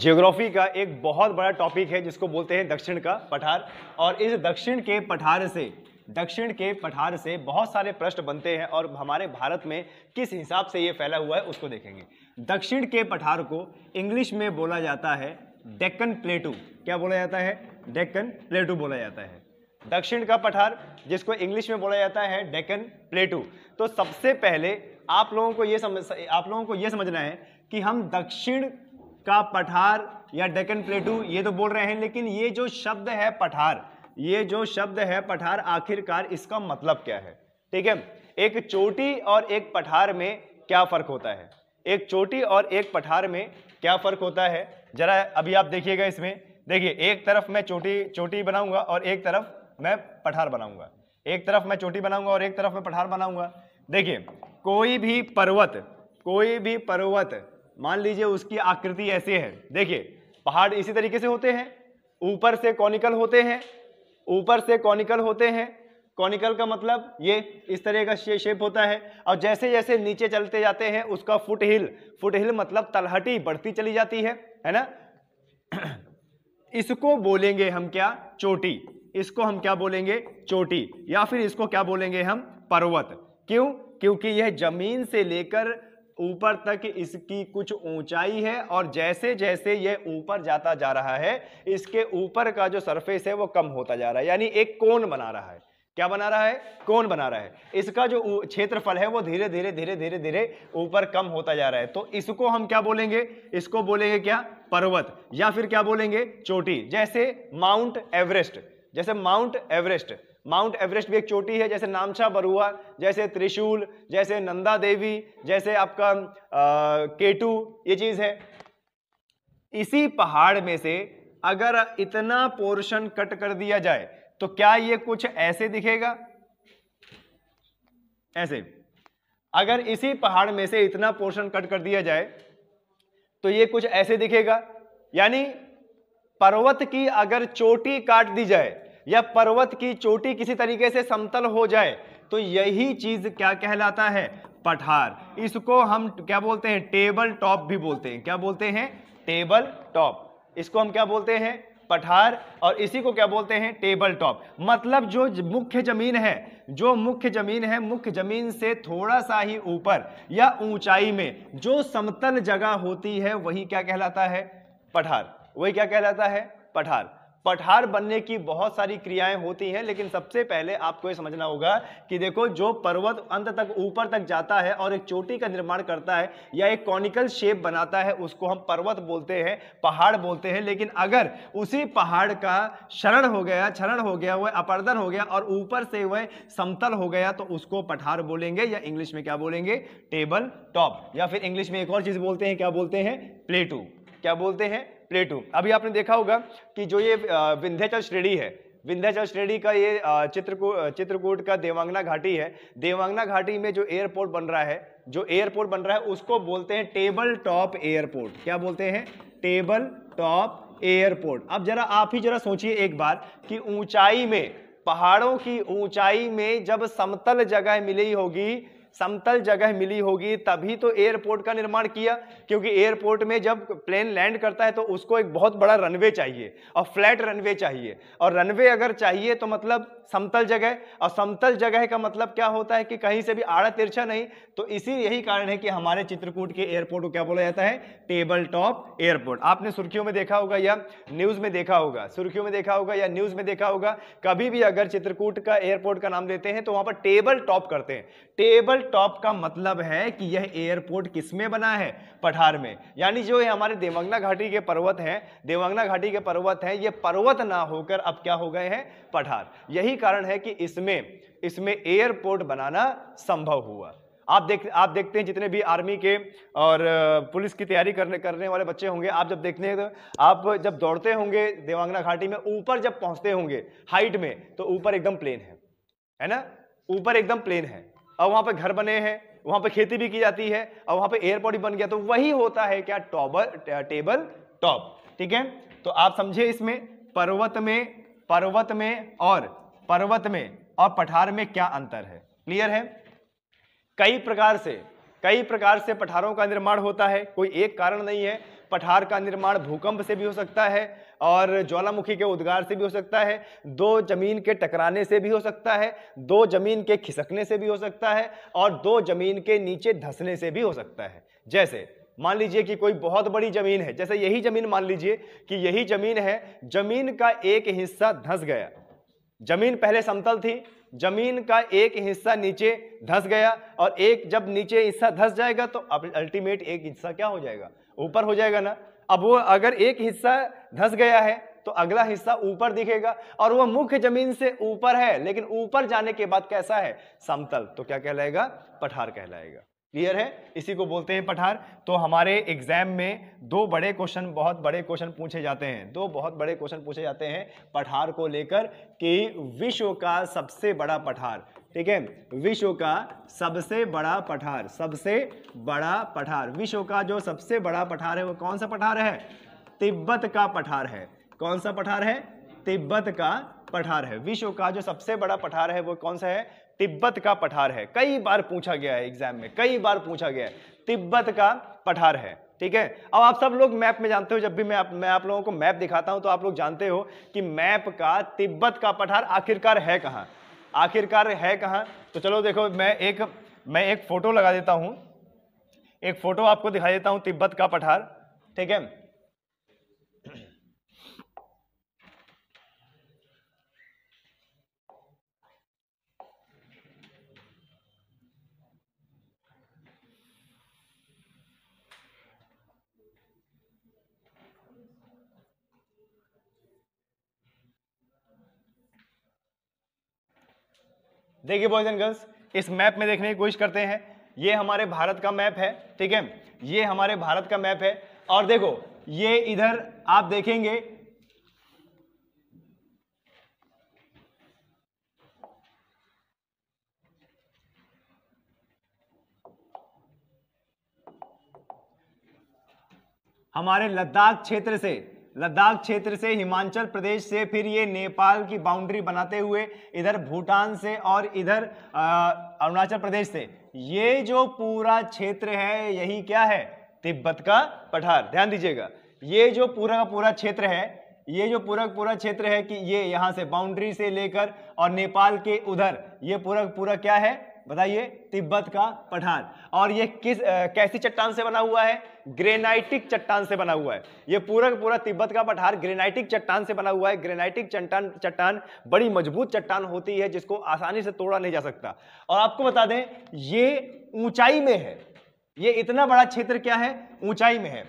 geography का एक बहुत बड़ा टॉपिक है जिसको बोलते हैं दक्षिण का पठार और इस दक्षिण के पठार से दक्षिण के पठार से बहुत सारे प्रश्न बनते हैं और हमारे भारत में किस हिसाब से ये फैला हुआ है उसको देखेंगे दक्षिण के पठार को इंग्लिश में बोला जाता है डेक्कन प्लेटू क्या बोला जाता है डेक्कन प्लेटू बोला जाता है दक्षिण का पठार जिसको इंग्लिश में बोला जाता है डेक्कन प्लेटू तो सबसे पहले आप लोगों को ये समझ आप लोगों को ये समझना है कि हम दक्षिण का पठार या डेकन प्लेटू ये तो बोल रहे हैं लेकिन ये जो शब्द है पठार ये जो शब्द है पठार आखिरकार इसका मतलब क्या है ठीक है एक चोटी और एक पठार में क्या फर्क होता है एक चोटी और एक पठार में क्या फर्क होता है जरा अभी आप देखिएगा इसमें देखिए एक तरफ मैं चोटी चोटी बनाऊंगा और एक तरफ मैं पठार बनाऊंगा एक तरफ मैं चोटी बनाऊंगा और एक तरफ मैं पठार बनाऊंगा देखिए कोई भी पर्वत कोई भी पर्वत मान लीजिए उसकी आकृति ऐसे है देखिए पहाड़ इसी तरीके से होते हैं ऊपर से कॉनिकल होते हैं ऊपर से कॉनिकल होते हैं कॉनिकल का मतलब ये इस तरह का शे, शेप होता है और जैसे जैसे नीचे चलते जाते हैं उसका फुट हिल फुट हिल मतलब तलहटी बढ़ती चली जाती है है ना इसको बोलेंगे हम क्या चोटी इसको हम क्या बोलेंगे चोटी या फिर इसको क्या बोलेंगे हम पर्वत क्यों क्योंकि यह जमीन से लेकर ऊपर तक इसकी कुछ ऊंचाई है और जैसे जैसे ये ऊपर जाता जा रहा है इसके ऊपर का जो सरफेस है वो कम होता जा रहा है यानी एक कोन बना रहा है क्या बना रहा है कौन बना रहा है इसका जो क्षेत्रफल है वो धीरे धीरे धीरे धीरे धीरे ऊपर कम होता जा रहा है तो इसको हम क्या बोलेंगे इसको बोलेंगे क्या पर्वत या फिर क्या बोलेंगे चोटी जैसे माउंट एवरेस्ट जैसे माउंट एवरेस्ट माउंट एवरेस्ट भी एक चोटी है जैसे नामछा बरुआ जैसे त्रिशूल जैसे नंदा देवी जैसे आपका आ, केटू ये चीज़ है इसी पहाड़ में से अगर इतना पोर्शन कट कर दिया जाए तो क्या ये कुछ ऐसे दिखेगा ऐसे अगर इसी पहाड़ में से इतना पोर्शन कट कर दिया जाए तो ये कुछ ऐसे दिखेगा यानी पर्वत की अगर चोटी काट दी जाए या पर्वत की चोटी किसी तरीके से समतल हो जाए तो यही चीज क्या कहलाता है पठार इसको हम क्या बोलते हैं टेबल टॉप भी बोलते हैं क्या बोलते हैं टेबल टॉप इसको हम क्या बोलते हैं पठार और इसी को क्या बोलते हैं टेबल टॉप मतलब जो मुख्य जमीन है जो मुख्य जमीन है मुख्य जमीन से थोड़ा सा ही ऊपर या ऊंचाई में जो समतल जगह होती है वही क्या कहलाता है पठार वही क्या कहलाता है पठार पठार बनने की बहुत सारी क्रियाएं होती हैं लेकिन सबसे पहले आपको ये समझना होगा कि देखो जो पर्वत अंत तक ऊपर तक जाता है और एक चोटी का निर्माण करता है या एक कॉनिकल शेप बनाता है उसको हम पर्वत बोलते हैं पहाड़ बोलते हैं लेकिन अगर उसी पहाड़ का शरण हो गया क्षरण हो गया वह अपर्दन हो गया और ऊपर से वह समतल हो गया तो उसको पठार बोलेंगे या इंग्लिश में क्या बोलेंगे टेबल टॉप या फिर इंग्लिश में एक और चीज़ बोलते हैं क्या बोलते हैं प्लेटू क्या बोलते हैं प्लेटू अभी आपने देखा होगा कि जो ये विंध्याचल श्रेणी है विंध्याचल श्रेणी का ये चित्रकूट चित्रकूट का देवांगना घाटी है देवांगना घाटी में जो एयरपोर्ट बन रहा है जो एयरपोर्ट बन रहा है उसको बोलते हैं टेबल टॉप एयरपोर्ट क्या बोलते हैं टेबल टॉप एयरपोर्ट अब जरा आप ही जरा सोचिए एक बार कि ऊंचाई में पहाड़ों की ऊंचाई में जब समतल जगह मिली होगी समतल जगह मिली होगी तभी तो एयरपोर्ट का निर्माण किया क्योंकि एयरपोर्ट में जब प्लेन लैंड करता है तो उसको एक बहुत बड़ा रनवे चाहिए और फ्लैट रनवे चाहिए और रनवे अगर चाहिए तो मतलब समतल जगह और समतल जगह का मतलब क्या होता है कि कहीं से भी आड़ा तिरछा नहीं तो इसी यही कारण है कि हमारे चित्रकूट के एयरपोर्ट को क्या बोला जाता है टेबल टॉप एयरपोर्ट आपने सुर्खियों में देखा होगा या न्यूज में देखा होगा सुर्खियों में देखा होगा या न्यूज में देखा होगा कभी भी अगर चित्रकूट का एयरपोर्ट का नाम लेते हैं तो वहां पर टेबल टॉप करते हैं टेबल टॉप का मतलब है कि यह एयरपोर्ट किस में बना है पठार में यानी जो ये हमारे देवंगना घाटी के पर्वत हैं देवंगना घाटी के पर्वत हैं ये पर्वत ना होकर अब क्या हो गए हैं पठार यही कारण है कि इसमें इसमें एयरपोर्ट बनाना संभव हुआ आप देख आप देखते हैं जितने भी आर्मी के और पुलिस की तैयारी करने करने वाले बच्चे होंगे आप जब देखते हैं तो आप जब दौड़ते होंगे देवांगना घाटी में ऊपर जब पहुंचते होंगे हाइट में तो ऊपर एकदम प्लेन है है ना ऊपर एकदम प्लेन है और वहां पे घर बने हैं वहां पे खेती भी की जाती है और वहां पे एयरपोर्ट भी बन गया तो वही होता है क्या टॉबर टेबल टॉप ठीक है तो आप समझे इसमें पर्वत में पर्वत में और पर्वत में और पठार में क्या अंतर है क्लियर है कई प्रकार से कई प्रकार से पठारों का निर्माण होता है कोई एक कारण नहीं है पठार का निर्माण भूकंप से भी हो सकता है और ज्वालामुखी के उद्गार से भी हो सकता है दो जमीन के टकराने से भी हो सकता है दो जमीन के खिसकने से भी हो सकता है और दो जमीन के नीचे धंसने से भी हो सकता है जैसे मान लीजिए कि कोई बहुत बड़ी जमीन है जैसे यही जमीन मान लीजिए कि यही जमीन है जमीन का एक हिस्सा धंस गया जमीन पहले समतल थी जमीन का एक हिस्सा नीचे धंस गया और एक जब नीचे हिस्सा धंस जाएगा तो अल्टीमेट एक हिस्सा क्या हो जाएगा ऊपर हो जाएगा ना अब वो अगर एक हिस्सा धस गया है तो अगला हिस्सा ऊपर दिखेगा और वो मुख्य जमीन से ऊपर है लेकिन ऊपर जाने के बाद कैसा है समतल तो क्या कहलाएगा पठार कहलाएगा क्लियर है इसी को बोलते हैं पठार तो हमारे एग्जाम में दो बड़े क्वेश्चन बहुत बड़े क्वेश्चन पूछे जाते हैं दो बहुत बड़े क्वेश्चन पूछे जाते हैं पठार को लेकर कि विश्व का सबसे बड़ा पठार ठीक है विश्व का सबसे बड़ा पठार सबसे बड़ा पठार विश्व का जो सबसे बड़ा पठार है वो कौन सा पठार है तिब्बत का पठार है कौन सा पठार है तिब्बत का पठार है विश्व का जो सबसे बड़ा पठार है वो कौन सा है तिब्बत का पठार है कई बार पूछा गया है एग्जाम में कई बार पूछा गया है तिब्बत का पठार है ठीक है अब आप सब लोग मैप में जानते हो जब भी मैं आप, मैं आप लोगों को मैप दिखाता हूं तो आप लोग जानते हो कि मैप का तिब्बत का पठार आखिरकार है कहां आखिरकार है कहाँ तो चलो देखो मैं एक मैं एक फ़ोटो लगा देता हूँ एक फ़ोटो आपको दिखा देता हूँ तिब्बत का पठार ठीक है देखिए बॉयज एंड गर्ल्स इस मैप में देखने की कोशिश करते हैं ये हमारे भारत का मैप है ठीक है ये हमारे भारत का मैप है और देखो ये इधर आप देखेंगे हमारे लद्दाख क्षेत्र से लद्दाख क्षेत्र से हिमाचल प्रदेश से फिर ये नेपाल की बाउंड्री बनाते हुए इधर भूटान से और इधर अरुणाचल प्रदेश से ये जो पूरा क्षेत्र है यही क्या है तिब्बत का पठार ध्यान दीजिएगा ये जो पूरा का पूरा क्षेत्र है ये जो पूरा पूरा क्षेत्र है कि ये यहाँ से बाउंड्री से लेकर और नेपाल के उधर ये पूरा पूरा क्या है बताइए तिब्बत का पठार और ये किस आ, कैसी चट्टान से बना हुआ है ग्रेनाइटिक चट्टान से बना हुआ है ये पूरा का पूरा तिब्बत का पठार ग्रेनाइटिक चट्टान से बना हुआ है ग्रेनाइटिक चट्टान चट्टान बड़ी मजबूत चट्टान होती है जिसको आसानी से तोड़ा नहीं जा सकता और आपको बता दें ये ऊंचाई में है ये इतना बड़ा क्षेत्र क्या है ऊंचाई में है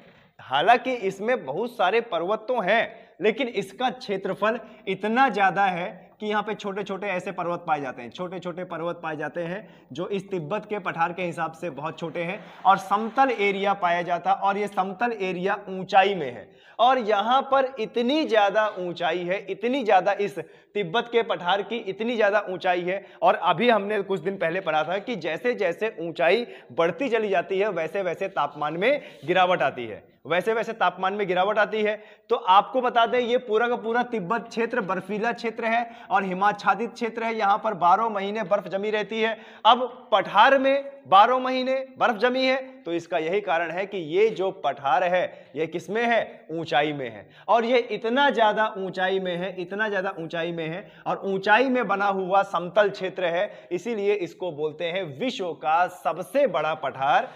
हालांकि इसमें बहुत सारे पर्वत तो हैं लेकिन इसका क्षेत्रफल इतना ज्यादा है कि यहाँ पे छोटे छोटे ऐसे पर्वत पाए जाते हैं छोटे छोटे पर्वत पाए जाते हैं जो इस तिब्बत के पठार के हिसाब से बहुत छोटे हैं और समतल एरिया पाया जाता और ये समतल एरिया ऊंचाई में है और यहाँ पर इतनी ज़्यादा ऊंचाई है इतनी ज़्यादा इस तिब्बत के पठार की इतनी ज़्यादा ऊंचाई है और अभी हमने कुछ दिन पहले पढ़ा था कि जैसे जैसे ऊंचाई बढ़ती चली जाती है वैसे वैसे तापमान में गिरावट आती है वैसे वैसे तापमान में गिरावट आती है तो आपको बता दें ये पूरा का पूरा तिब्बत क्षेत्र बर्फीला क्षेत्र है और हिमाच्छादित क्षेत्र है यहाँ पर बारह महीने बर्फ जमी रहती है अब पठार में बारह महीने बर्फ जमी है तो इसका यही कारण है कि ये जो पठार है ये किसमें है ऊंचाई में है और ये इतना ज़्यादा ऊंचाई में है इतना ज़्यादा ऊंचाई में में है और ऊंचाई में बना हुआ समतल क्षेत्र है इसीलिए इसको बोलते हैं विश्व का सबसे बड़ा पठार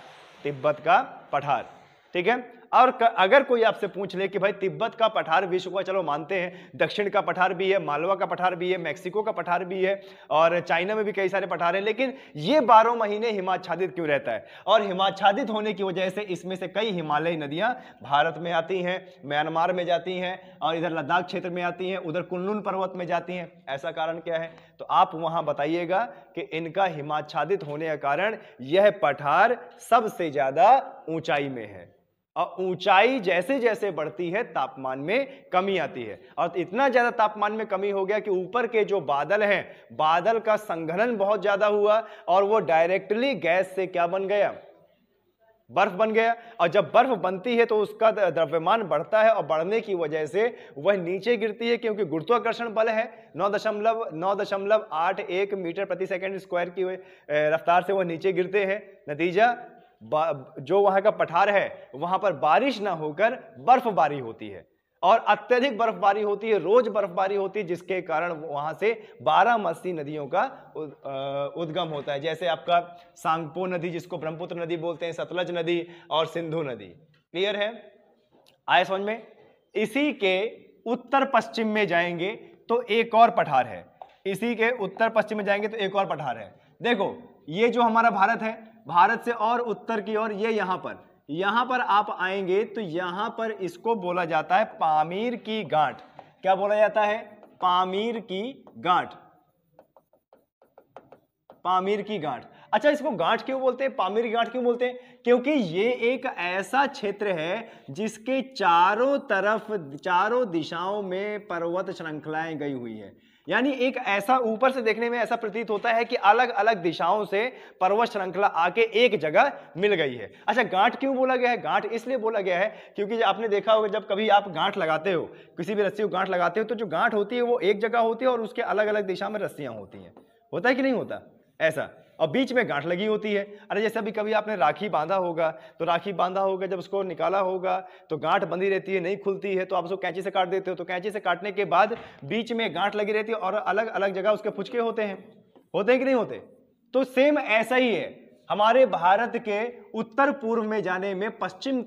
तिब्बत का पठार ठीक है और अगर कोई आपसे पूछ ले कि भाई तिब्बत का पठार विश्व का चलो मानते हैं दक्षिण का पठार भी है मालवा का पठार भी है मैक्सिको का पठार भी है और चाइना में भी कई सारे पठार हैं लेकिन ये बारह महीने हिमाच्छादित क्यों रहता है और हिमाच्छादित होने की वजह से इसमें से कई हिमालयी नदियाँ भारत में आती हैं म्यांमार में जाती हैं और इधर लद्दाख क्षेत्र में आती हैं उधर कुल्लून पर्वत में जाती हैं ऐसा कारण क्या है तो आप वहाँ बताइएगा कि इनका हिमाच्छादित होने का कारण यह पठार सबसे ज्यादा ऊंचाई में है और ऊंचाई जैसे जैसे बढ़ती है तापमान में कमी आती है और इतना ज़्यादा तापमान में कमी हो गया कि ऊपर के जो बादल हैं बादल का संघनन बहुत ज़्यादा हुआ और वो डायरेक्टली गैस से क्या बन गया बर्फ बन गया और जब बर्फ बनती है तो उसका द्रव्यमान बढ़ता है और बढ़ने की वजह से वह नीचे गिरती है क्योंकि गुरुत्वाकर्षण बल है नौ दशमलव नौ दशमलव आठ एक मीटर प्रति सेकंड स्क्वायर की रफ्तार से वह नीचे गिरते हैं नतीजा जो वहां का पठार है वहां पर बारिश ना होकर बर्फबारी होती है और अत्यधिक बर्फबारी होती है रोज बर्फबारी होती है जिसके कारण वहां से बारह मस्ती नदियों का उद्गम होता है जैसे आपका सांगपो नदी जिसको ब्रह्मपुत्र नदी बोलते हैं सतलज नदी और सिंधु नदी क्लियर है आए समझ में इसी के उत्तर पश्चिम में जाएंगे तो एक और पठार है इसी के उत्तर पश्चिम में जाएंगे तो एक और पठार है देखो ये जो हमारा भारत है भारत से और उत्तर की ओर ये यहाँ पर यहाँ पर आप आएंगे तो यहाँ पर इसको बोला जाता है पामीर की गांठ क्या बोला जाता है पामीर की गांठ पामीर की गांठ अच्छा इसको गांठ क्यों बोलते हैं पामीर की गांठ क्यों बोलते हैं क्योंकि ये एक ऐसा क्षेत्र है जिसके चारों तरफ चारों दिशाओं में पर्वत श्रृंखलाएं गई हुई है यानी एक ऐसा ऊपर से देखने में ऐसा प्रतीत होता है कि अलग अलग दिशाओं से पर्वत श्रृंखला आके एक जगह मिल गई है अच्छा गांठ क्यों बोला गया है गांठ इसलिए बोला गया है क्योंकि आपने देखा होगा जब कभी आप गांठ लगाते हो किसी भी रस्सी को गांठ लगाते हो तो जो गांठ होती है वो एक जगह होती है और उसके अलग अलग दिशा में रस्सियां होती हैं होता है कि नहीं होता ऐसा और बीच में गांठ लगी होती है अरे जैसे अभी कभी आपने राखी बांधा होगा तो राखी बांधा होगा जब उसको निकाला होगा तो गांठ बंधी रहती है नहीं खुलती है तो आप उसको कैंची से काट देते हो तो कैंची से काटने के बाद बीच में गांठ लगी रहती है और अलग अलग जगह उसके फुचके होते हैं होते हैं कि नहीं होते तो सेम ऐसा ही है हमारे भारत के उत्तर पूर्व में जाने में पश्चिम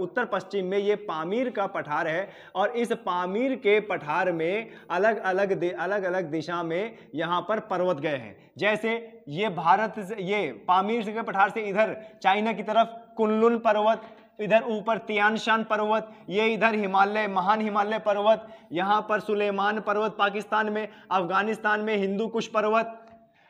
उत्तर पश्चिम में ये पामीर का पठार है और इस पामीर के पठार में अलग अलग अलग अलग दिशा में यहाँ पर पर्वत गए हैं जैसे ये भारत से ये पामीर के पठार से इधर चाइना की तरफ कुनलुन पर्वत इधर ऊपर तियानशान पर्वत ये इधर हिमालय महान हिमालय पर्वत यहाँ पर सुलेमान पर्वत पाकिस्तान में अफगानिस्तान में हिंदू कुश पर्वत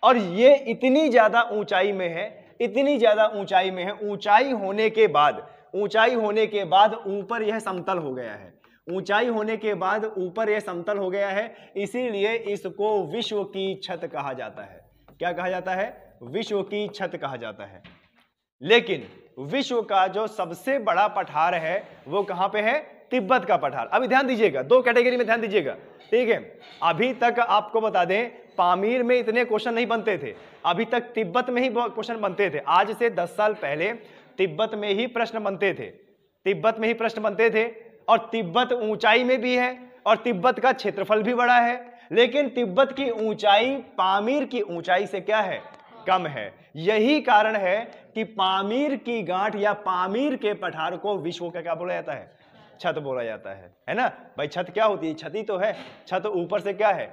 और ये इतनी ज़्यादा ऊंचाई में है इतनी ज़्यादा ऊंचाई में है ऊंचाई होने के बाद ऊंचाई होने के बाद ऊपर यह समतल हो गया है ऊंचाई होने के बाद ऊपर यह समतल हो गया है इसीलिए इसको विश्व की छत कहा जाता है क्या कहा जाता है विश्व की छत कहा जाता है लेकिन विश्व का जो सबसे बड़ा पठार है वो कहां पे है तिब्बत का पठार अभी ध्यान दीजिएगा दो कैटेगरी में ध्यान दीजिएगा ठीक है अभी तक आपको बता दें पामीर में इतने क्वेश्चन नहीं बनते थे अभी तक तिब्बत में ही क्वेश्चन बनते थे आज से दस साल पहले तिब्बत में ही प्रश्न बनते थे तिब्बत में ही प्रश्न बनते थे और तिब्बत ऊंचाई में भी है और तिब्बत का क्षेत्रफल भी बड़ा है लेकिन तिब्बत की ऊंचाई पामीर की ऊंचाई से क्या है कम है यही कारण है कि पामीर की गांठ या पामीर के पठार को विश्व का क्या बोला जाता है छत बोला जाता है है ना भाई छत क्या होती है छत ही तो है छत ऊपर से क्या है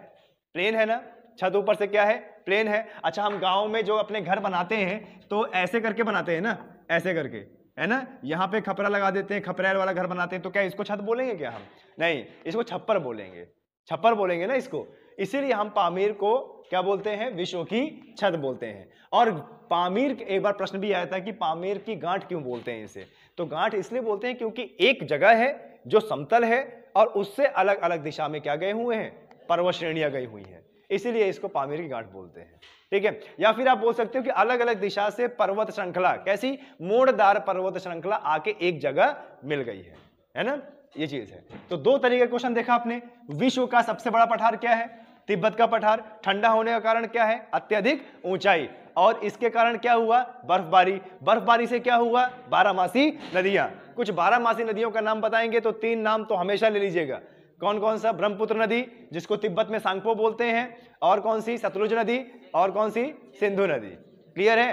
प्लेन है ना छत ऊपर से क्या है प्लेन है अच्छा हम गाँव में जो अपने घर बनाते हैं तो ऐसे करके बनाते हैं ना ऐसे करके है ना यहाँ पे खपरा लगा देते हैं खपरेल वाला घर बनाते हैं तो क्या इसको छत बोलेंगे क्या हम नहीं इसको छप्पर बोलेंगे छप्पर बोलेंगे ना इसको इसीलिए हम पामीर को क्या बोलते हैं विश्व की छत बोलते हैं और पामीर एक बार प्रश्न भी आया था कि पामीर की गांठ क्यों बोलते हैं इसे तो गांठ इसलिए बोलते हैं क्योंकि एक जगह है जो समतल है और उससे अलग अलग दिशा में क्या गए हुए हैं पर्वत श्रेणियां गई हुई हैं इसीलिए इसको पामीर की गांठ बोलते हैं ठीक है या फिर आप बोल सकते हो कि अलग अलग दिशा से पर्वत श्रृंखला कैसी मोड़दार पर्वत श्रृंखला आके एक जगह मिल गई है है ना ये चीज है तो दो तरीके क्वेश्चन देखा आपने विश्व का सबसे बड़ा पठार क्या है तिब्बत का पठार ठंडा होने का कारण क्या है अत्यधिक ऊंचाई और इसके कारण क्या हुआ बर्फबारी बर्फबारी से क्या हुआ बारामासी नदियां कुछ बारामासी नदियों का नाम बताएंगे तो तीन नाम तो हमेशा ले लीजिएगा कौन कौन सा ब्रह्मपुत्र नदी जिसको तिब्बत में सांगपो बोलते हैं और कौन सी सतलुज नदी और कौन सी सिंधु नदी क्लियर है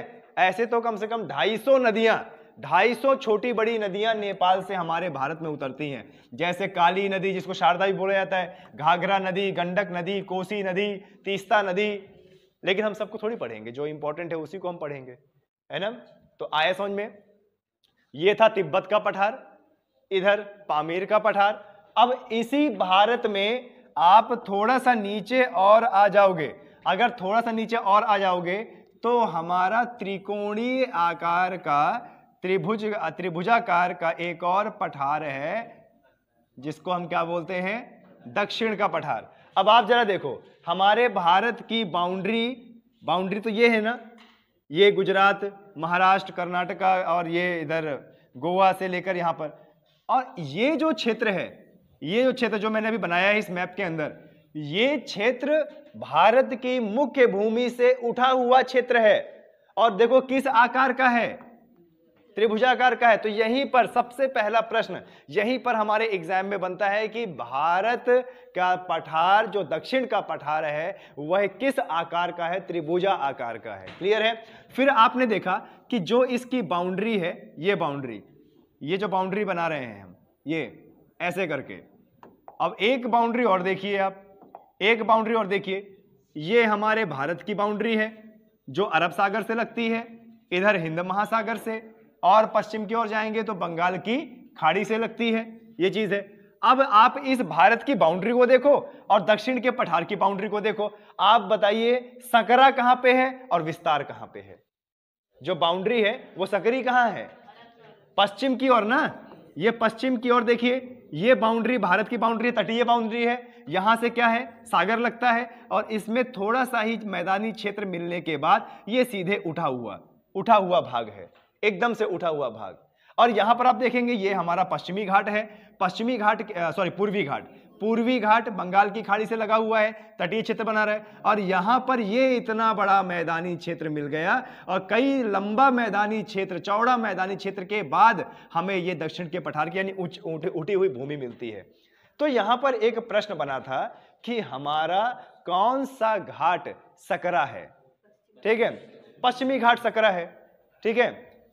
ऐसे तो कम से कम 250 नदियां सौ छोटी बड़ी नदियां नेपाल से हमारे भारत में उतरती हैं जैसे काली नदी जिसको शारदा भी बोला जाता है घाघरा नदी गंडक नदी कोसी नदी तीस्ता नदी लेकिन हम सबको थोड़ी पढ़ेंगे जो इंपॉर्टेंट है उसी को हम पढ़ेंगे है ना तो आया समझ में ये था तिब्बत का पठार इधर पामीर का पठार अब इसी भारत में आप थोड़ा सा नीचे और आ जाओगे अगर थोड़ा सा नीचे और आ जाओगे तो हमारा त्रिकोणीय आकार का त्रिभुज त्रिभुजाकार का एक और पठार है जिसको हम क्या बोलते हैं दक्षिण का पठार अब आप जरा देखो हमारे भारत की बाउंड्री बाउंड्री तो ये है ना ये गुजरात महाराष्ट्र कर्नाटका और ये इधर गोवा से लेकर यहाँ पर और ये जो क्षेत्र है ये जो क्षेत्र जो मैंने अभी बनाया है इस मैप के अंदर ये क्षेत्र भारत की मुख्य भूमि से उठा हुआ क्षेत्र है और देखो किस आकार का है त्रिभुजाकार का है तो यहीं पर सबसे पहला प्रश्न यहीं पर हमारे एग्जाम में बनता है कि भारत का पठार जो दक्षिण का पठार है वह किस आकार का है त्रिभुजा आकार का है क्लियर है फिर आपने देखा कि जो इसकी बाउंड्री है ये बाउंड्री ये जो बाउंड्री बना रहे हैं हम ये ऐसे करके अब एक बाउंड्री और देखिए आप एक बाउंड्री और देखिए ये हमारे भारत की बाउंड्री है जो अरब सागर से लगती है इधर हिंद महासागर से और पश्चिम की ओर जाएंगे तो बंगाल की खाड़ी से लगती है ये चीज है अब आप इस भारत की बाउंड्री को देखो और दक्षिण के पठार की बाउंड्री को देखो आप बताइए सकरा कहां पे है और विस्तार कहां पे है जो बाउंड्री है वो सकरी कहां है पश्चिम की ओर ना ये पश्चिम की ओर देखिए ये बाउंड्री भारत की बाउंड्री तटीय बाउंड्री है यहाँ से क्या है सागर लगता है और इसमें थोड़ा सा ही मैदानी क्षेत्र मिलने के बाद ये सीधे उठा हुआ उठा हुआ भाग है एकदम से उठा हुआ भाग और यहाँ पर आप देखेंगे ये हमारा पश्चिमी घाट है पश्चिमी घाट सॉरी पूर्वी घाट पूर्वी घाट बंगाल की खाड़ी से लगा हुआ है तटीय क्षेत्र बना रहा है और यहाँ पर ये इतना बड़ा मैदानी क्षेत्र मिल गया और कई लंबा मैदानी क्षेत्र चौड़ा मैदानी क्षेत्र के बाद हमें ये दक्षिण के पठार की यानी उठी, हुई भूमि मिलती है तो यहाँ पर एक प्रश्न बना था कि हमारा कौन सा घाट सकरा है ठीक है पश्चिमी घाट सकरा है ठीक है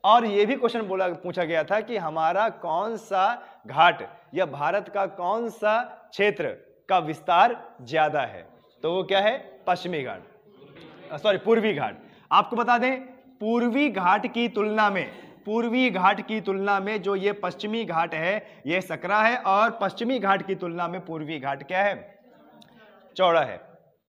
और यह भी क्वेश्चन बोला पूछा गया था कि हमारा कौन सा घाट या भारत का कौन सा क्षेत्र का विस्तार ज्यादा है तो वो क्या है पश्चिमी घाट सॉरी पूर्वी घाट आपको बता दें पूर्वी घाट की तुलना में पूर्वी घाट की तुलना में जो ये पश्चिमी घाट है ये सकरा है और पश्चिमी घाट की तुलना में पूर्वी घाट क्या है चौड़ा है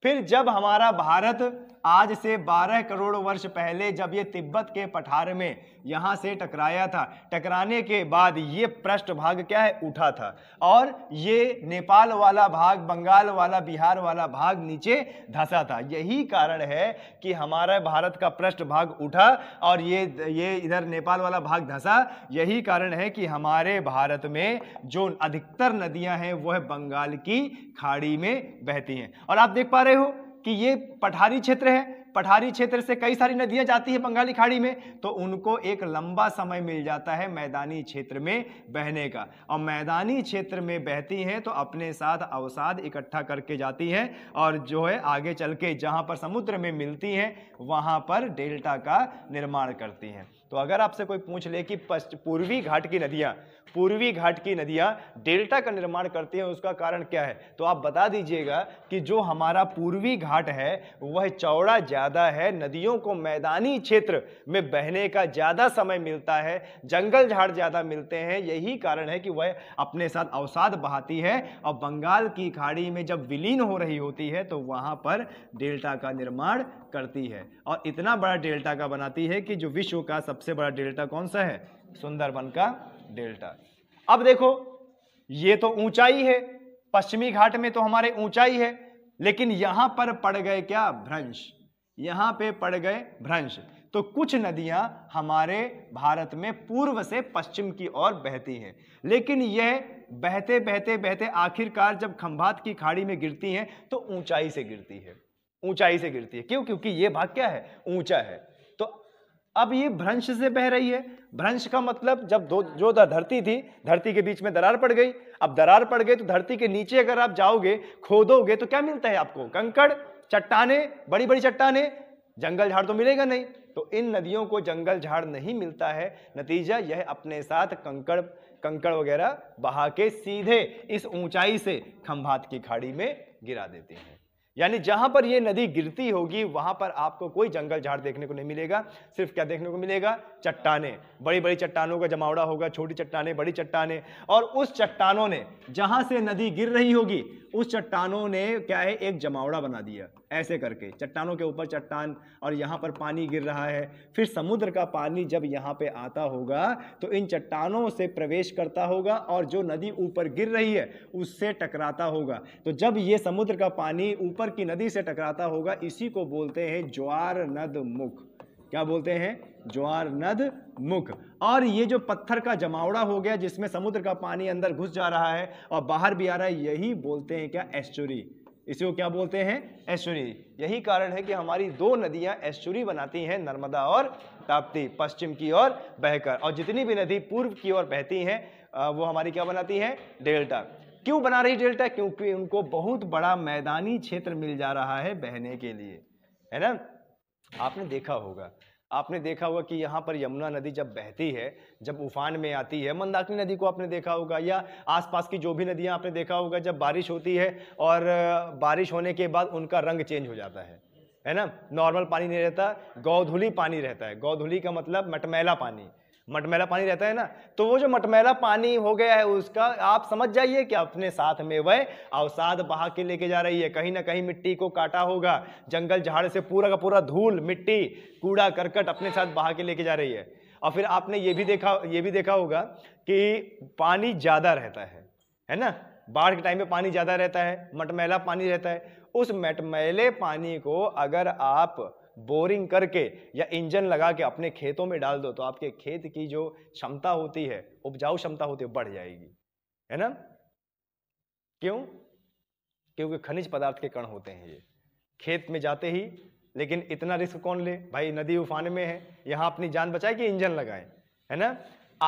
फिर जब हमारा भारत आज से 12 करोड़ वर्ष पहले जब ये तिब्बत के पठार में यहाँ से टकराया था टकराने के बाद ये पृष्ठ भाग क्या है उठा था और ये नेपाल वाला भाग बंगाल वाला बिहार वाला भाग नीचे धंसा था यही कारण है कि हमारा भारत का पृष्ठ भाग उठा और ये ये इधर नेपाल वाला भाग धसा यही कारण है कि हमारे भारत में जो अधिकतर नदियाँ हैं वह बंगाल की खाड़ी में बहती हैं और आप देख पा रहे हो कि ये पठारी क्षेत्र है पठारी क्षेत्र से कई सारी नदियां जाती है बंगाली खाड़ी में तो उनको एक लंबा समय मिल जाता है मैदानी क्षेत्र में बहने का और मैदानी क्षेत्र में बहती हैं तो अपने साथ अवसाद इकट्ठा करके जाती हैं और जो है आगे चल के जहाँ पर समुद्र में मिलती हैं वहाँ पर डेल्टा का निर्माण करती हैं तो अगर आपसे कोई पूछ ले कि पूर्वी घाट की नदियाँ पूर्वी घाट की नदियां डेल्टा का निर्माण करती हैं उसका कारण क्या है तो आप बता दीजिएगा कि जो हमारा पूर्वी घाट है वह चौड़ा ज़्यादा है नदियों को मैदानी क्षेत्र में बहने का ज़्यादा समय मिलता है जंगल झाड़ ज़्यादा मिलते हैं यही कारण है कि वह अपने साथ अवसाद बहाती है और बंगाल की खाड़ी में जब विलीन हो रही होती है तो वहाँ पर डेल्टा का निर्माण करती है और इतना बड़ा डेल्टा का बनाती है कि जो विश्व का सबसे बड़ा डेल्टा कौन सा है सुंदरबन का डेल्टा अब देखो ये तो ऊंचाई है पश्चिमी घाट में तो हमारे ऊंचाई है लेकिन यहां पर पड़ गए क्या भ्रंश यहां पे पड़ गए भ्रंश तो कुछ नदियां हमारे भारत में पूर्व से पश्चिम की ओर बहती हैं लेकिन यह बहते बहते बहते आखिरकार जब खंभात की खाड़ी में गिरती हैं तो ऊंचाई से गिरती है ऊंचाई से गिरती है क्यों क्योंकि यह भाग क्या है ऊंचा है अब ये भ्रंश से बह रही है भ्रंश का मतलब जब दो जो धरती थी धरती के बीच में दरार पड़ गई अब दरार पड़ गई तो धरती के नीचे अगर आप जाओगे खोदोगे तो क्या मिलता है आपको कंकड़ चट्टाने बड़ी बड़ी चट्टाने जंगल झाड़ तो मिलेगा नहीं तो इन नदियों को जंगल झाड़ नहीं मिलता है नतीजा यह अपने साथ कंकड़ कंकड़ वगैरह बहा के सीधे इस ऊंचाई से खंभात की खाड़ी में गिरा देते हैं यानी जहां पर ये नदी गिरती होगी वहां पर आपको कोई जंगल झाड़ देखने को नहीं मिलेगा सिर्फ क्या देखने को मिलेगा चट्टाने बड़ी बड़ी चट्टानों का जमावड़ा होगा छोटी चट्टाने बड़ी चट्टाने और उस चट्टानों ने जहां से नदी गिर रही होगी उस चट्टानों ने क्या है एक जमावड़ा बना दिया ऐसे करके चट्टानों के ऊपर चट्टान और यहाँ पर पानी गिर रहा है फिर समुद्र का पानी जब यहाँ पे आता होगा तो इन चट्टानों से प्रवेश करता होगा और जो नदी ऊपर गिर रही है उससे टकराता होगा तो जब ये समुद्र का पानी ऊपर की नदी से टकराता होगा इसी को बोलते हैं ज्वार नद मुख क्या बोलते हैं ज्वार नद मुख और ये जो पत्थर का जमावड़ा हो गया जिसमें समुद्र का पानी अंदर घुस जा रहा है और बाहर भी आ रहा है यही बोलते हैं क्या एश्चुरी इसी को क्या बोलते हैं एश्चुरी यही कारण है कि हमारी दो नदियां एश्चुरी बनाती हैं नर्मदा और ताप्ती पश्चिम की ओर बहकर और जितनी भी नदी पूर्व की ओर बहती हैं वो हमारी क्या बनाती हैं डेल्टा क्यों बना रही डेल्टा क्योंकि उनको बहुत बड़ा मैदानी क्षेत्र मिल जा रहा है बहने के लिए है ना आपने देखा होगा आपने देखा होगा कि यहाँ पर यमुना नदी जब बहती है जब उफान में आती है मंदाकिनी नदी को आपने देखा होगा या आसपास की जो भी नदियाँ आपने देखा होगा जब बारिश होती है और बारिश होने के बाद उनका रंग चेंज हो जाता है है ना नॉर्मल पानी नहीं रहता गौधुली पानी रहता है गौधुली का मतलब मटमैला पानी मटमैला पानी रहता है ना तो वो जो मटमैला पानी हो गया है उसका आप समझ जाइए कि अपने साथ में वह अवसाद बहा के लेके जा रही है कहीं ना कहीं मिट्टी को काटा होगा जंगल झाड़ से पूरा का पूरा धूल मिट्टी कूड़ा करकट अपने साथ बहा के लेके जा रही है और फिर आपने ये भी देखा ये भी देखा होगा कि पानी ज़्यादा रहता है है ना बाढ़ के टाइम में पानी ज़्यादा रहता है मटमैला पानी रहता है उस मटमैले पानी को अगर आप बोरिंग करके या इंजन लगा के अपने खेतों में डाल दो तो आपके खेत की जो क्षमता होती है उपजाऊ क्षमता होती है बढ़ जाएगी है ना क्यों क्योंकि खनिज पदार्थ के कण होते हैं ये खेत में जाते ही लेकिन इतना रिस्क कौन ले भाई नदी उफान में है यहां अपनी जान बचाए कि इंजन लगाए है ना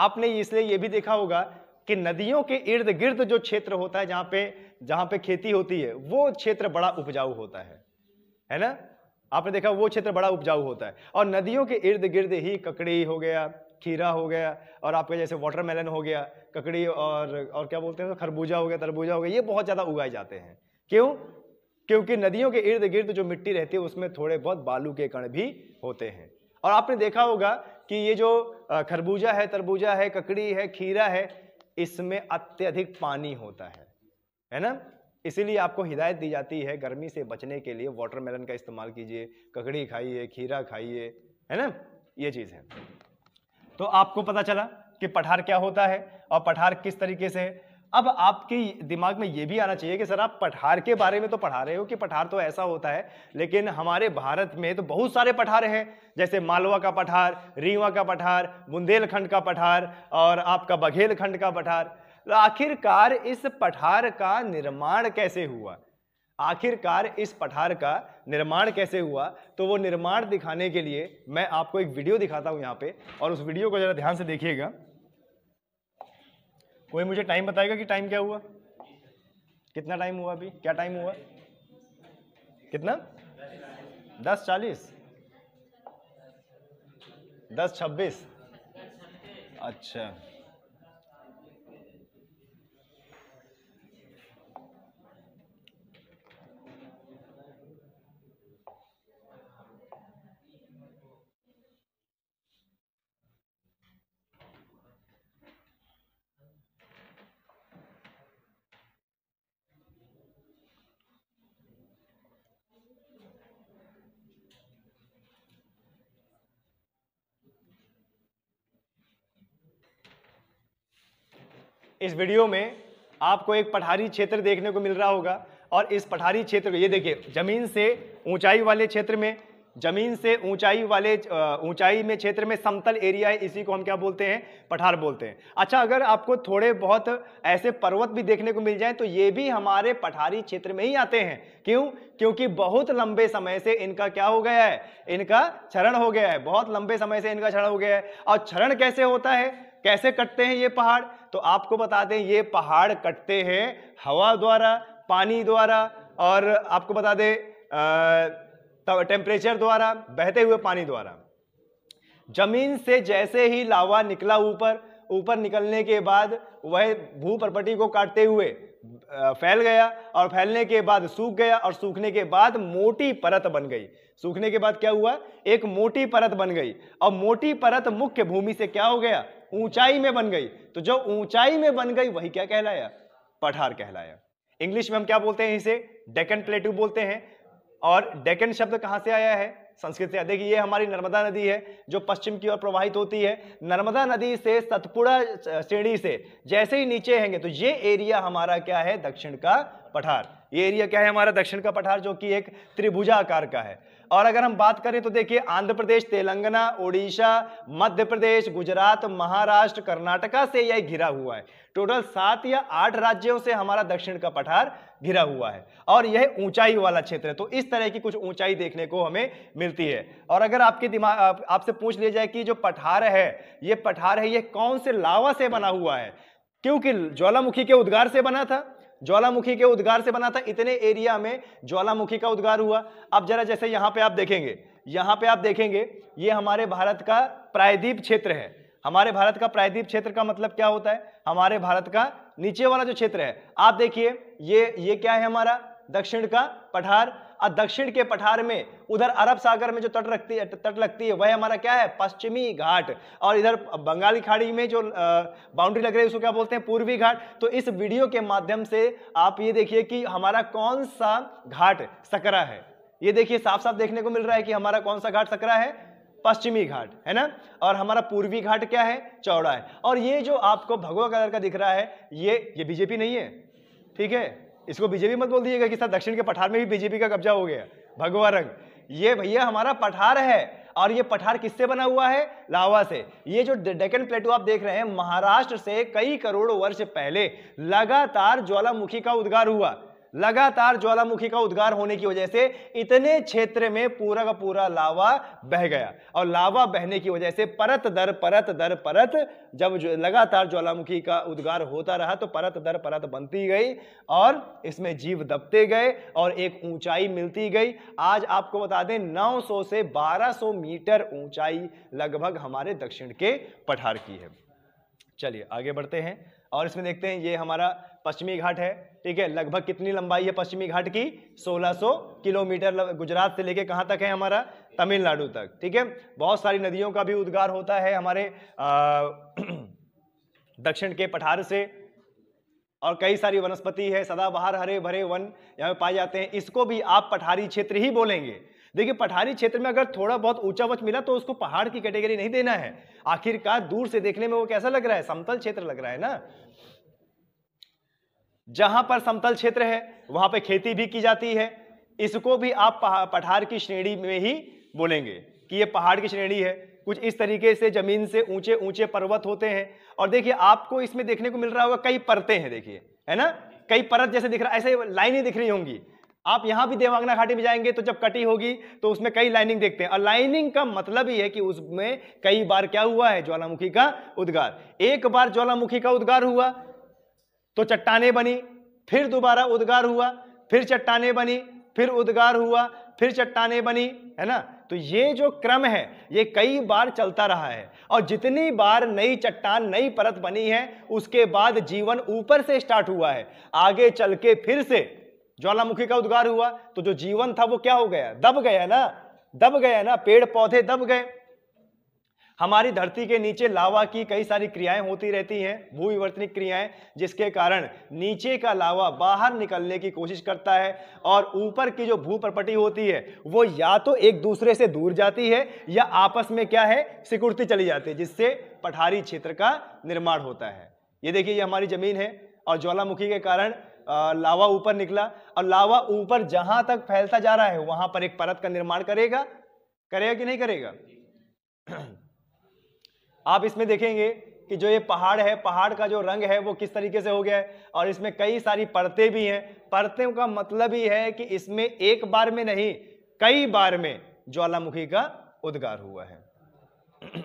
आपने इसलिए ये भी देखा होगा कि नदियों के इर्द गिर्द जो क्षेत्र होता है जहां पे जहां पे खेती होती है वो क्षेत्र बड़ा उपजाऊ होता है है ना आपने देखा वो क्षेत्र बड़ा उपजाऊ होता है और नदियों के इर्द गिर्द ही ककड़ी हो गया खीरा हो गया और आपका जैसे वाटरमेलन हो गया ककड़ी और और क्या बोलते हैं खरबूजा हो गया तरबूजा हो गया ये बहुत ज़्यादा उगाए जाते हैं क्यों क्योंकि नदियों के इर्द गिर्द जो मिट्टी रहती है उसमें थोड़े बहुत बालू के कण भी होते हैं और आपने देखा होगा कि ये जो खरबूजा है तरबूजा है ककड़ी है खीरा है इसमें अत्यधिक पानी होता है है ना इसीलिए आपको हिदायत दी जाती है गर्मी से बचने के लिए वाटरमेलन का इस्तेमाल कीजिए ककड़ी खाइए खीरा खाइए है ना ये चीज़ है तो आपको पता चला कि पठार क्या होता है और पठार किस तरीके से है अब आपके दिमाग में ये भी आना चाहिए कि सर आप पठार के बारे में तो पढ़ा रहे हो कि पठार तो ऐसा होता है लेकिन हमारे भारत में तो बहुत सारे पठार हैं जैसे मालवा का पठार रीवा का पठार बुंदेलखंड का पठार और आपका बघेलखंड का पठार तो आखिरकार इस पठार का निर्माण कैसे हुआ आखिरकार इस पठार का निर्माण कैसे हुआ तो वो निर्माण दिखाने के लिए मैं आपको एक वीडियो दिखाता हूं यहां पे और उस वीडियो को ज़रा ध्यान से देखिएगा कोई मुझे टाइम बताएगा कि टाइम क्या हुआ कितना टाइम हुआ अभी क्या टाइम हुआ कितना दस चालीस दस छब्बीस अच्छा इस वीडियो में आपको एक पठारी क्षेत्र देखने को मिल रहा होगा और इस पठारी क्षेत्र को ये देखिए ज़मीन से ऊंचाई वाले क्षेत्र में ज़मीन से ऊंचाई वाले ऊंचाई में क्षेत्र में समतल एरिया है इसी को हम क्या बोलते हैं पठार बोलते हैं अच्छा अगर आपको थोड़े बहुत ऐसे पर्वत भी देखने को मिल जाए तो ये भी हमारे पठारी क्षेत्र में ही आते हैं क्यों क्योंकि बहुत लंबे समय से इनका क्या हो गया है इनका क्षरण हो गया है बहुत लंबे समय से इनका क्षरण हो गया है और क्षरण कैसे होता है कैसे कटते हैं ये पहाड़ तो आपको बता दें ये पहाड़ कटते हैं हवा द्वारा पानी द्वारा और आपको बता दें टेम्परेचर द्वारा बहते हुए पानी द्वारा जमीन से जैसे ही लावा निकला ऊपर ऊपर निकलने के बाद वह भू प्रपटी को काटते हुए फैल गया और फैलने के बाद सूख गया और सूखने के बाद मोटी परत बन गई सूखने के बाद क्या हुआ एक मोटी परत बन गई और मोटी परत मुख्य भूमि से क्या हो गया ऊंचाई में बन गई तो जो ऊंचाई में बन गई वही क्या कहलाया पठार कहलाया इंग्लिश में हम क्या बोलते हैं इसे डेकन प्लेटू बोलते हैं और डेकन शब्द कहां से आया है संस्कृत से देखिए ये हमारी नर्मदा नदी है जो पश्चिम की ओर प्रवाहित होती है नर्मदा नदी से सतपुड़ा श्रेणी से जैसे ही नीचे हैंगे तो ये एरिया हमारा क्या है दक्षिण का पठार ये एरिया क्या है हमारा दक्षिण का पठार जो कि एक त्रिभुजा आकार का है और अगर हम बात करें तो देखिए आंध्र प्रदेश तेलंगाना ओडिशा मध्य प्रदेश गुजरात महाराष्ट्र कर्नाटका से यह घिरा हुआ है टोटल सात या आठ राज्यों से हमारा दक्षिण का पठार घिरा हुआ है और यह ऊंचाई वाला क्षेत्र है तो इस तरह की कुछ ऊंचाई देखने को हमें मिलती है और अगर आपके दिमाग आपसे पूछ लिया जाए कि जो पठार है ये पठार है ये कौन से लावा से बना हुआ है क्योंकि ज्वालामुखी के उद्गार से बना था ज्वालामुखी के उद्गार से बना था इतने एरिया में ज्वालामुखी का उद्गार हुआ अब जरा जैसे यहाँ पे आप देखेंगे यहाँ पे आप देखेंगे ये हमारे भारत का प्रायद्वीप क्षेत्र है हमारे भारत का प्रायद्वीप क्षेत्र का मतलब क्या होता है हमारे भारत का नीचे वाला जो क्षेत्र है आप देखिए ये ये क्या है हमारा दक्षिण का पठार दक्षिण के पठार में उधर अरब सागर में जो तट रखती है तट लगती है वह हमारा क्या है पश्चिमी घाट और इधर बंगाली खाड़ी में जो बाउंड्री लग रही है उसको क्या बोलते हैं पूर्वी घाट तो इस वीडियो के माध्यम से आप ये देखिए कि हमारा कौन सा घाट सकरा है ये देखिए साफ साफ देखने को मिल रहा है कि हमारा कौन सा घाट सकरा है पश्चिमी घाट है ना और हमारा पूर्वी घाट क्या है चौड़ा है और ये जो आपको भगवा कलर का दिख रहा है ये ये बीजेपी नहीं है ठीक है इसको बीजेपी मत बोल दीजिएगा कि सर दक्षिण के पठार में भी बीजेपी का कब्जा हो गया भगवा रंग ये भैया हमारा पठार है और ये पठार किससे बना हुआ है लावा से ये जो डेकन प्लेटो आप देख रहे हैं महाराष्ट्र से कई करोड़ वर्ष पहले लगातार ज्वालामुखी का उद्गार हुआ लगातार ज्वालामुखी का उद्गार होने की वजह से इतने क्षेत्र में पूरा का पूरा लावा बह गया और लावा बहने की वजह से परत दर परत दर परत जब लगातार ज्वालामुखी का उद्गार होता रहा तो परत दर परत बनती गई और इसमें जीव दबते गए और एक ऊंचाई मिलती गई आज आपको बता दें 900 से 1200 मीटर ऊंचाई लगभग हमारे दक्षिण के पठार की है चलिए आगे बढ़ते हैं और इसमें देखते हैं ये हमारा पश्चिमी घाट है ठीक है लगभग कितनी लंबाई है पश्चिमी घाट की 1600 किलोमीटर गुजरात से लेके कहाँ तक है हमारा तमिलनाडु तक ठीक है बहुत सारी नदियों का भी उद्गार होता है हमारे दक्षिण के पठार से और कई सारी वनस्पति है सदाबहार हरे भरे वन यहाँ पे पाए जाते हैं इसको भी आप पठारी क्षेत्र ही बोलेंगे देखिए पठारी क्षेत्र में अगर थोड़ा बहुत ऊंचा वच मिला तो उसको पहाड़ की कैटेगरी नहीं देना है आखिरकार दूर से देखने में वो कैसा लग रहा है समतल क्षेत्र लग रहा है ना जहां पर समतल क्षेत्र है वहां पर खेती भी की जाती है इसको भी आप पठार की श्रेणी में ही बोलेंगे कि ये पहाड़ की श्रेणी है कुछ इस तरीके से जमीन से ऊंचे ऊंचे पर्वत होते हैं और देखिए आपको इसमें देखने को मिल रहा होगा कई परतें हैं देखिए है ना कई परत जैसे दिख रहा है ऐसे लाइनें दिख रही होंगी आप यहां भी देवांगना घाटी में जाएंगे तो जब कटी होगी तो उसमें कई लाइनिंग देखते हैं और लाइनिंग का मतलब ही है कि उसमें कई बार क्या हुआ है ज्वालामुखी का उद्गार एक बार ज्वालामुखी का उद्गार हुआ तो चट्टाने बनी फिर दोबारा उद्गार हुआ फिर चट्टाने बनी फिर उद्गार हुआ फिर चट्टाने बनी है ना तो ये जो क्रम है ये कई बार चलता रहा है और जितनी बार नई चट्टान नई परत बनी है उसके बाद जीवन ऊपर से स्टार्ट हुआ है आगे चल के फिर से ज्वालामुखी का उद्गार हुआ तो जो जीवन था वो क्या हो गया दब गया ना दब गया ना पेड़ पौधे दब गए हमारी धरती के नीचे लावा की कई सारी क्रियाएं होती रहती हैं भूविवर्तनिक क्रियाएं जिसके कारण नीचे का लावा बाहर निकलने की कोशिश करता है और ऊपर की जो भूप्रपटी होती है वो या तो एक दूसरे से दूर जाती है या आपस में क्या है सिकुड़ती चली जाती है जिससे पठारी क्षेत्र का निर्माण होता है ये देखिए ये हमारी ज़मीन है और ज्वालामुखी के कारण लावा ऊपर निकला और लावा ऊपर जहां तक फैलता जा रहा है वहां पर एक परत का निर्माण करेगा करेगा कि नहीं करेगा आप इसमें देखेंगे कि जो ये पहाड़ है पहाड़ का जो रंग है वो किस तरीके से हो गया है और इसमें कई सारी परतें भी हैं परतें का मतलब ही है कि इसमें एक बार में नहीं कई बार में ज्वालामुखी का उद्गार हुआ है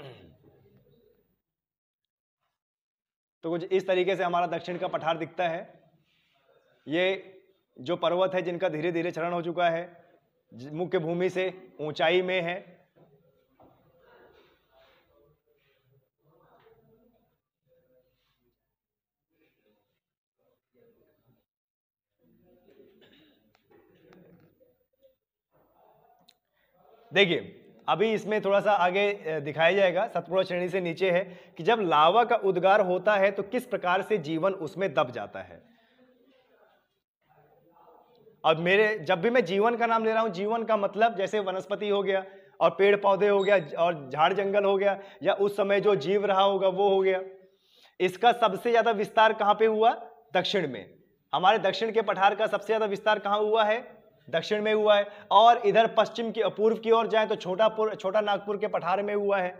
तो कुछ इस तरीके से हमारा दक्षिण का पठार दिखता है ये जो पर्वत है जिनका धीरे धीरे चरण हो चुका है मुख्य भूमि से ऊंचाई में है देखिए अभी इसमें थोड़ा सा आगे दिखाया जाएगा सतपुड़ा श्रेणी से नीचे है कि जब लावा का उद्गार होता है तो किस प्रकार से जीवन उसमें दब जाता है और मेरे जब भी मैं जीवन का नाम ले रहा हूं जीवन का मतलब जैसे वनस्पति हो गया और पेड़ पौधे हो गया और झाड़ जंगल हो गया या उस समय जो जीव रहा होगा वो हो गया इसका सबसे ज़्यादा विस्तार कहां पे हुआ दक्षिण में हमारे दक्षिण के पठार का सबसे ज़्यादा विस्तार कहां हुआ है दक्षिण में हुआ है और इधर पश्चिम की पूर्व की ओर जाए तो छोटापुर छोटा नागपुर के पठार में हुआ है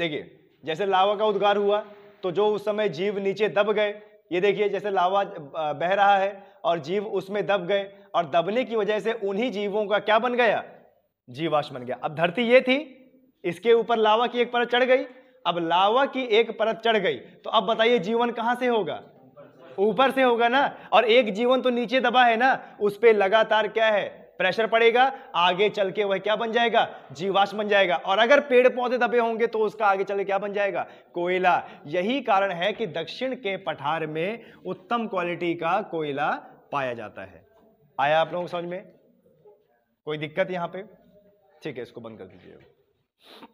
देखिए जैसे लावा का उद्गार हुआ तो जो उस समय जीव नीचे दब गए ये देखिए जैसे लावा बह रहा है और जीव उसमें दब गए और दबने की वजह से उन्हीं जीवों का क्या बन गया जीवाश बन गया अब धरती ये थी इसके ऊपर लावा की एक परत चढ़ गई अब लावा की एक परत चढ़ गई तो अब बताइए जीवन कहां से होगा ऊपर से होगा ना और एक जीवन तो नीचे दबा है ना उस पर लगातार क्या है प्रेशर पड़ेगा आगे चल के वह क्या बन जाएगा जीवाश बन जाएगा और अगर पेड़ पौधे दबे होंगे तो उसका आगे चल के क्या बन जाएगा कोयला यही कारण है कि दक्षिण के पठार में उत्तम क्वालिटी का कोयला पाया जाता है आया आप लोगों को समझ में कोई दिक्कत यहां पे ठीक है इसको बंद कर दीजिए